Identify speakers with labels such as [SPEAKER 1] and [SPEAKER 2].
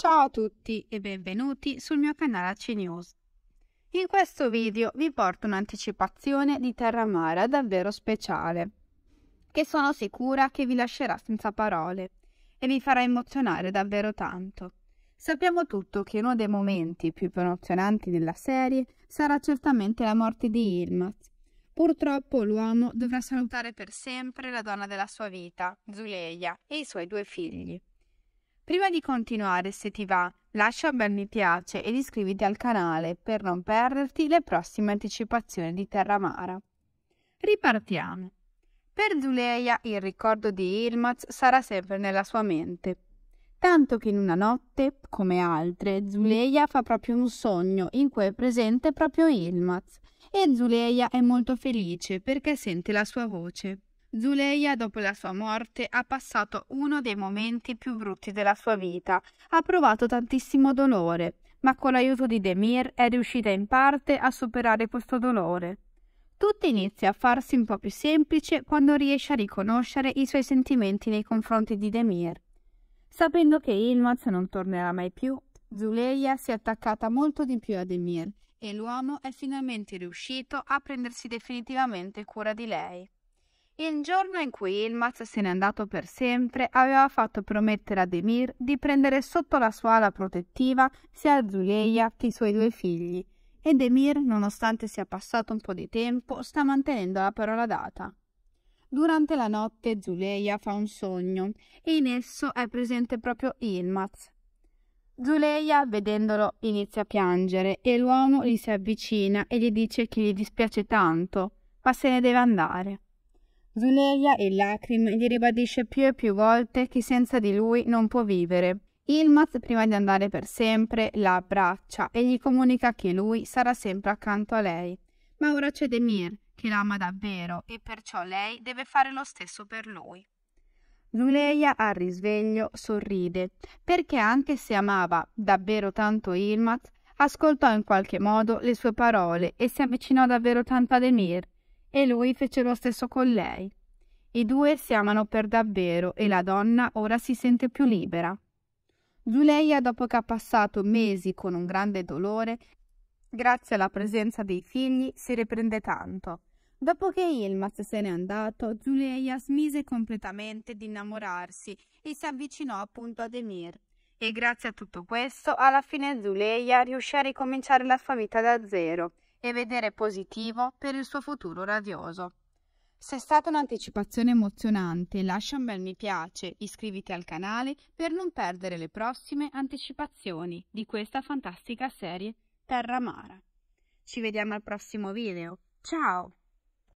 [SPEAKER 1] Ciao a tutti e benvenuti sul mio canale AC News. In questo video vi porto un'anticipazione di Terra Mara davvero speciale, che sono sicura che vi lascerà senza parole e vi farà emozionare davvero tanto. Sappiamo tutto che uno dei momenti più emozionanti della serie sarà certamente la morte di Ilmaz. Purtroppo l'uomo dovrà salutare per sempre la donna della sua vita, Zuleia, e i suoi due figli. Prima di continuare, se ti va, lascia un bel mi piace ed iscriviti al canale per non perderti le prossime anticipazioni di Terra Mara. Ripartiamo. Per Zuleia il ricordo di Ilmaz sarà sempre nella sua mente. Tanto che in una notte, come altre, Zuleia fa proprio un sogno in cui è presente proprio Ilmaz e Zuleia è molto felice perché sente la sua voce. Zuleia, dopo la sua morte, ha passato uno dei momenti più brutti della sua vita. Ha provato tantissimo dolore, ma con l'aiuto di Demir è riuscita in parte a superare questo dolore. Tutto inizia a farsi un po' più semplice quando riesce a riconoscere i suoi sentimenti nei confronti di Demir. Sapendo che Ilmaz non tornerà mai più, Zuleia si è attaccata molto di più a Demir e l'uomo è finalmente riuscito a prendersi definitivamente cura di lei. Il giorno in cui Ilmaz se n'è andato per sempre, aveva fatto promettere ad Emir di prendere sotto la sua ala protettiva sia Zuleia che i suoi due figli, Ed Emir, nonostante sia passato un po' di tempo, sta mantenendo la parola data. Durante la notte Zuleia fa un sogno e in esso è presente proprio Ilmaz. Zuleia, vedendolo, inizia a piangere e l'uomo gli si avvicina e gli dice che gli dispiace tanto, ma se ne deve andare. Zuleia e lacrime gli ribadisce più e più volte che senza di lui non può vivere. Ilmaz, prima di andare per sempre, la abbraccia e gli comunica che lui sarà sempre accanto a lei. Ma ora c'è Demir, che l'ama davvero, e perciò lei deve fare lo stesso per lui. Zuleia al risveglio sorride, perché anche se amava davvero tanto Ilmaz, ascoltò in qualche modo le sue parole e si avvicinò davvero tanto a Demir e lui fece lo stesso con lei. I due si amano per davvero e la donna ora si sente più libera. Zuleia, dopo che ha passato mesi con un grande dolore, grazie alla presenza dei figli, si riprende tanto. Dopo che Ilmaz se n'è andato, Zuleia smise completamente di innamorarsi e si avvicinò appunto ad Emir. E grazie a tutto questo, alla fine Zuleia riuscì a ricominciare la sua vita da zero e vedere positivo per il suo futuro radioso. Se è stata un'anticipazione emozionante, lascia un bel mi piace, iscriviti al canale per non perdere le prossime anticipazioni di questa fantastica serie Terra Mara. Ci vediamo al prossimo video. Ciao!